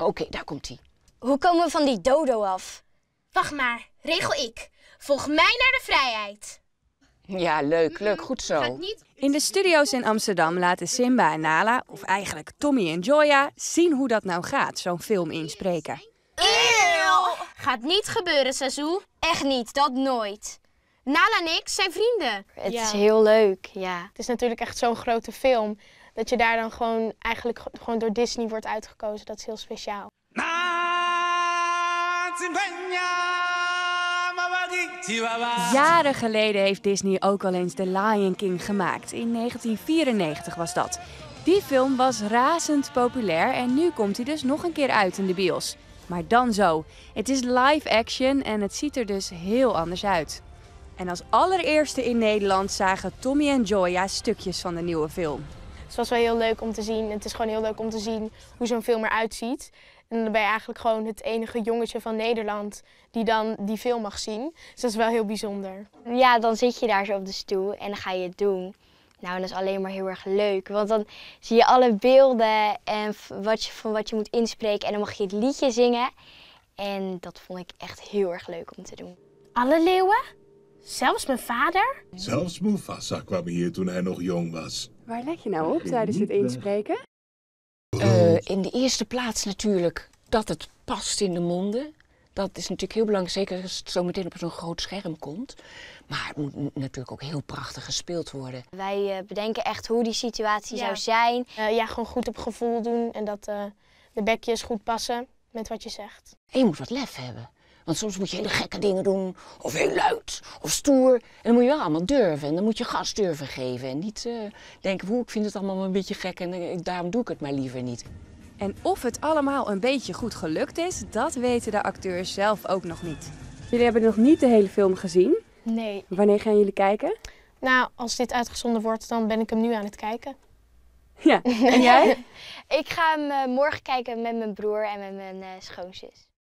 Oké, daar komt hij. Hoe komen we van die dodo af? Wacht maar, regel ik. Volg mij naar de vrijheid. Ja, leuk, leuk, goed zo. In de studio's in Amsterdam laten Simba en Nala, of eigenlijk Tommy en Joya, zien hoe dat nou gaat, zo'n film inspreken. Eeuw! Gaat niet gebeuren, Sazu. Echt niet, dat nooit. Nala en ik zijn vrienden. Het is heel leuk, ja. Het is natuurlijk echt zo'n grote film dat je daar dan gewoon eigenlijk gewoon door Disney wordt uitgekozen. Dat is heel speciaal. Jaren geleden heeft Disney ook al eens The Lion King gemaakt. In 1994 was dat. Die film was razend populair en nu komt hij dus nog een keer uit in de bios. Maar dan zo. Het is live action en het ziet er dus heel anders uit. En als allereerste in Nederland zagen Tommy en Joya stukjes van de nieuwe film het was wel heel leuk om te zien. Het is gewoon heel leuk om te zien hoe zo'n film eruit ziet. En dan ben je eigenlijk gewoon het enige jongetje van Nederland die dan die film mag zien. Dus dat is wel heel bijzonder. Ja, dan zit je daar zo op de stoel en dan ga je het doen. Nou, dat is alleen maar heel erg leuk. Want dan zie je alle beelden en wat je, van wat je moet inspreken. En dan mag je het liedje zingen. En dat vond ik echt heel erg leuk om te doen. Alle leeuwen? Zelfs mijn vader? Zelfs Mufasa kwam hier toen hij nog jong was. Waar let je nou op tijdens het inspreken? Uh, oh. eh, in de eerste plaats natuurlijk dat het past in de monden. Dat is natuurlijk heel belangrijk, zeker als het zo meteen op zo'n groot scherm komt. Maar het moet natuurlijk ook heel prachtig gespeeld worden. Wij eh, bedenken echt hoe die situatie zou zijn. Eh, ja, gewoon goed op gevoel doen en dat de bekjes goed passen met wat je zegt. En je moet wat lef hebben. Want soms moet je hele gekke dingen doen, of heel luid, of stoer. En dan moet je wel allemaal durven. En dan moet je gas durven geven. En niet eh, denken, hoe, ik vind het allemaal een beetje gek en eh, daarom doe ik het maar liever niet. En of het allemaal een beetje goed gelukt is, dat weten de acteurs zelf ook nog niet. Jullie hebben nog niet de hele film gezien. Nee. Wanneer gaan jullie kijken? Nou, als dit uitgezonden wordt, dan ben ik hem nu aan het kijken. Ja, en jij? ik ga hem eh, morgen kijken met mijn broer en met mijn schoonzus.